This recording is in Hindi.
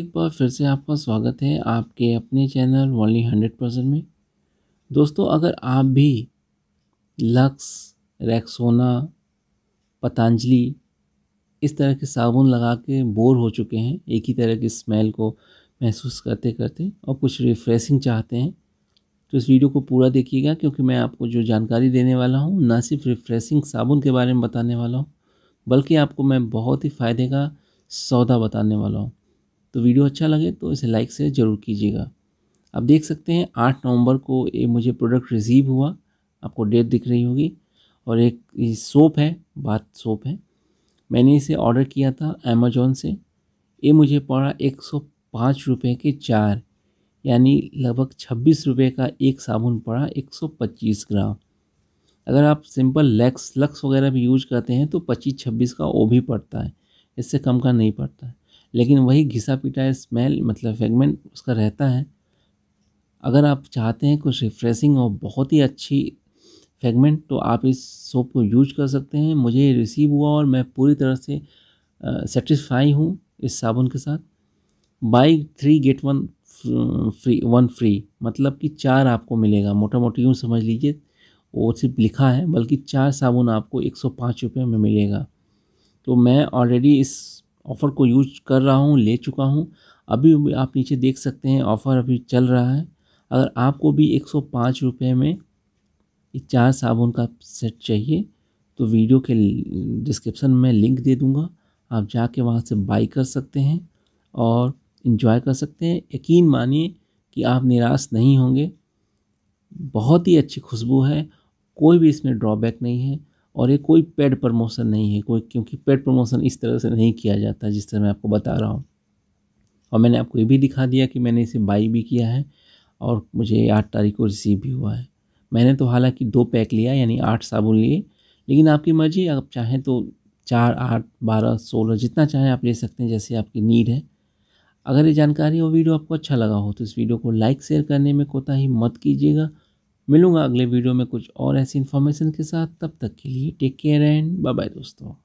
एक बार फिर से आपका स्वागत है आपके अपने चैनल वॉली हंड्रेड परसेंट में दोस्तों अगर आप भी लक्स रैक्सोना पतंजलि इस तरह के साबुन लगा के बोर हो चुके हैं एक ही तरह की स्मेल को महसूस करते करते और कुछ रिफ्रेशिंग चाहते हैं तो इस वीडियो को पूरा देखिएगा क्योंकि मैं आपको जो जानकारी देने वाला हूँ ना सिर्फ रिफ्रेशिंग साबुन के बारे में बताने वाला हूँ बल्कि आपको मैं बहुत ही फ़ायदे का सौदा बताने वाला हूँ तो वीडियो अच्छा लगे तो इसे लाइक से ज़रूर कीजिएगा आप देख सकते हैं आठ नवंबर को ये मुझे प्रोडक्ट रिसीव हुआ आपको डेट दिख रही होगी और एक सोप है बात सोप है मैंने इसे ऑर्डर किया था अमेजोन से ये मुझे पड़ा एक सौ पाँच रुपये के चार यानी लगभग छब्बीस रुपये का एक साबुन पड़ा एक सौ पच्चीस ग्राम अगर आप सिंपल लेक्स लक्स वगैरह भी यूज करते हैं तो पच्चीस छब्बीस का वो भी पड़ता है इससे कम का नहीं पड़ता है लेकिन वही घिसा पिटा स्मेल मतलब फेगमेंट उसका रहता है अगर आप चाहते हैं कुछ रिफ्रेशिंग और बहुत ही अच्छी फेगमेंट तो आप इस सोप को यूज कर सकते हैं मुझे रिसीव हुआ और मैं पूरी तरह से सेटिस्फाई हूँ इस साबुन के साथ buy three get one free one free मतलब कि चार आपको मिलेगा मोटा मोटी यूँ समझ लीजिए वो सिर्फ लिखा है बल्कि चार साबुन आपको एक सौ पाँच रुपये में मिलेगा तो मैं ऑलरेडी इस ऑफ़र को यूज कर रहा हूँ ले चुका हूँ अभी आप नीचे देख सकते हैं ऑफ़र अभी चल रहा है अगर आपको भी एक सौ में चार साबुन का सेट चाहिए तो वीडियो के डिस्क्रिप्शन में लिंक दे दूँगा आप जाके वहाँ से बाई कर सकते हैं और इन्जॉय कर सकते हैं यकीन मानिए कि आप निराश नहीं होंगे बहुत ही अच्छी खुशबू है कोई भी इसमें ड्रॉबैक नहीं है और ये कोई पेड प्रमोशन नहीं है कोई क्योंकि पेड प्रमोशन इस तरह से नहीं किया जाता जिस तरह मैं आपको बता रहा हूँ और मैंने आपको ये भी दिखा दिया कि मैंने इसे बाई भी किया है और मुझे आठ तारीख को रिसीव भी हुआ है मैंने तो हालांकि दो पैक लिया यानी आठ साबुन लिए लेकिन आपकी मर्ज़ी आप चाहें तो चार आठ बारह सोलह जितना चाहें आप ले सकते हैं जैसे आपकी नीड है अगर ये जानकारी और वीडियो आपको अच्छा लगा हो तो इस वीडियो को लाइक शेयर करने में कोताही मत कीजिएगा मिलूंगा अगले वीडियो में कुछ और ऐसी इन्फॉर्मेशन के साथ तब तक के लिए take care and bye bye दोस्तों